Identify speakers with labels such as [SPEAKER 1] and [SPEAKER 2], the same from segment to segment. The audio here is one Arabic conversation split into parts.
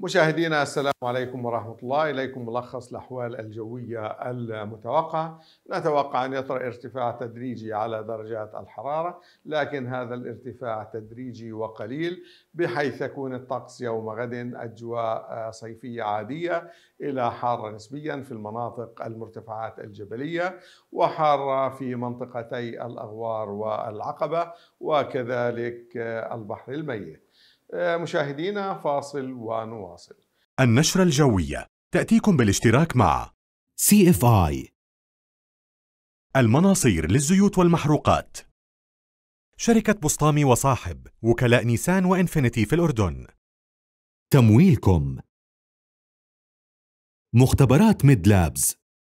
[SPEAKER 1] مشاهدينا السلام عليكم ورحمة الله إليكم ملخص الأحوال الجوية المتوقعة نتوقع أن يطرأ ارتفاع تدريجي على درجات الحرارة لكن هذا الارتفاع تدريجي وقليل بحيث يكون الطقس يوم غد أجواء آه، صيفية عادية إلى حارة نسبيا في المناطق المرتفعات الجبلية وحارة في منطقتي الأغوار والعقبة وكذلك آه، البحر الميت مشاهدينا فاصل ونواصل
[SPEAKER 2] النشرة الجوية تأتيكم بالاشتراك مع سي اف اي المناصير للزيوت والمحروقات شركة بسطامي وصاحب وكلاء نيسان وإنفينيتي في الأردن تمويلكم مختبرات ميد لابز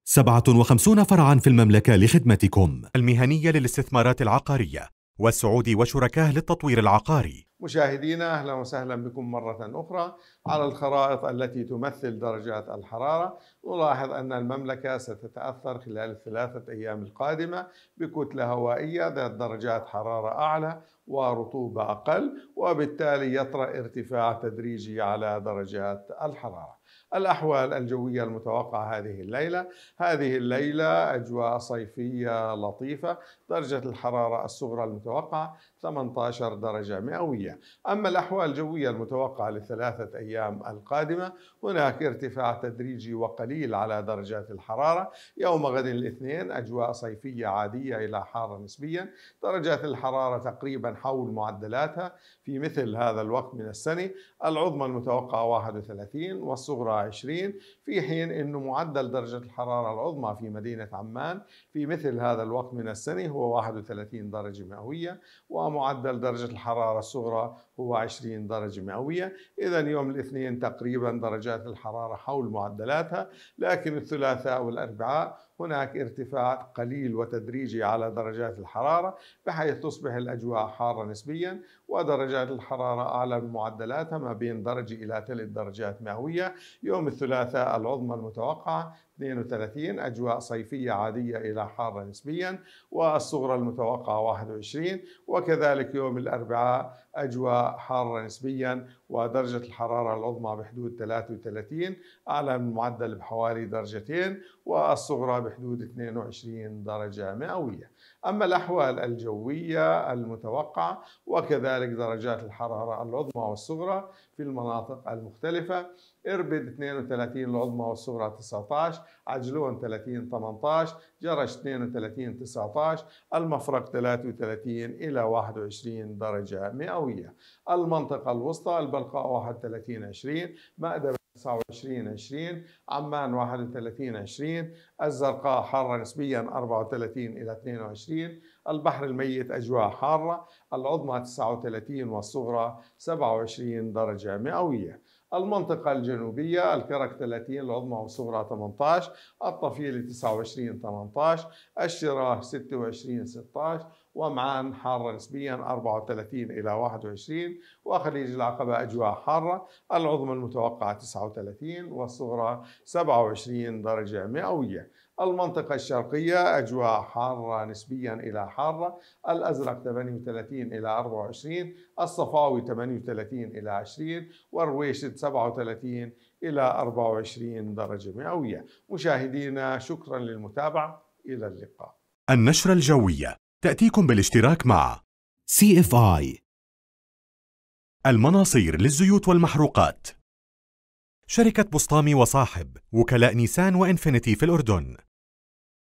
[SPEAKER 2] 57 فرعا في المملكة لخدمتكم المهنية للاستثمارات العقارية والسعودي وشركاه للتطوير العقاري
[SPEAKER 1] مشاهدينا اهلا وسهلا بكم مره اخرى على الخرائط التي تمثل درجات الحراره نلاحظ ان المملكه ستتاثر خلال الثلاثه ايام القادمه بكتله هوائيه ذات درجات حراره اعلى ورطوبه اقل وبالتالي يطرا ارتفاع تدريجي على درجات الحراره الأحوال الجوية المتوقعة هذه الليلة هذه الليلة أجواء صيفية لطيفة درجة الحرارة الصغرى المتوقعة 18 درجة مئوية أما الأحوال الجوية المتوقعة لثلاثة أيام القادمة هناك ارتفاع تدريجي وقليل على درجات الحرارة يوم غد الاثنين أجواء صيفية عادية إلى حارة نسبيا درجات الحرارة تقريبا حول معدلاتها في مثل هذا الوقت من السنة العظمى المتوقعة 31 والصغرى 24 في حين أنه معدل درجة الحرارة العظمى في مدينة عمان في مثل هذا الوقت من السنة هو 31 درجة مئوية ومعدل درجة الحرارة الصغرى هو 20 درجة مئوية إذا يوم الاثنين تقريبا درجات الحرارة حول معدلاتها لكن الثلاثاء والأربعاء هناك ارتفاع قليل وتدريجي على درجات الحرارة بحيث تصبح الأجواء حارة نسبيا ودرجات الحرارة أعلى من معدلاتها ما بين درجة إلى ثلاث درجات مئوية يوم الثلاثاء العظمى المتوقعة 32 أجواء صيفية عادية إلى حارة نسبيا والصغرى المتوقعة 21 وكذلك يوم الأربعاء أجواء حارة نسبيا ودرجة الحرارة العظمى بحدود 33 أعلى من المعدل بحوالي درجتين والصغرى بحدود 22 درجة مئوية أما الأحوال الجوية المتوقعة وكذلك درجات الحرارة العظمى والصغرى في المناطق المختلفة إربد 32 العظمى والصغرى 19 عجلون 30 18 جرش 32 19 المفرق 33 إلى 21 درجة مئوية المنطقة الوسطى البلقاء 31 20 مأدبة 29 20 عمان 31 20 الزرقاء حارة نسبيا 34 إلى 22 البحر الميت أجواء حارة العظمى 39 والصغرى 27 درجة مئوية المنطقة الجنوبية الكرك 30 العظمى والصغرى 18 الطفيلة 29 18 الشراه 26 16 ومعان حارة نسبيا 34 إلى 21 وخليج العقبة أجواء حارة العظمى المتوقعة 39 والصغرى 27 درجة مئوية المنطقة الشرقية أجواء حارة نسبيا إلى حارة الأزرق 38 إلى 24 الصفاوي 38 إلى 20 والرويشد 37 إلى 24 درجة مئوية مشاهدينا شكرا للمتابعة إلى اللقاء
[SPEAKER 2] النشرة الجوية تأتيكم بالاشتراك مع سي اف اي المناصير للزيوت والمحروقات شركة بسطامي وصاحب وكلاء نيسان وإنفينيتي في الأردن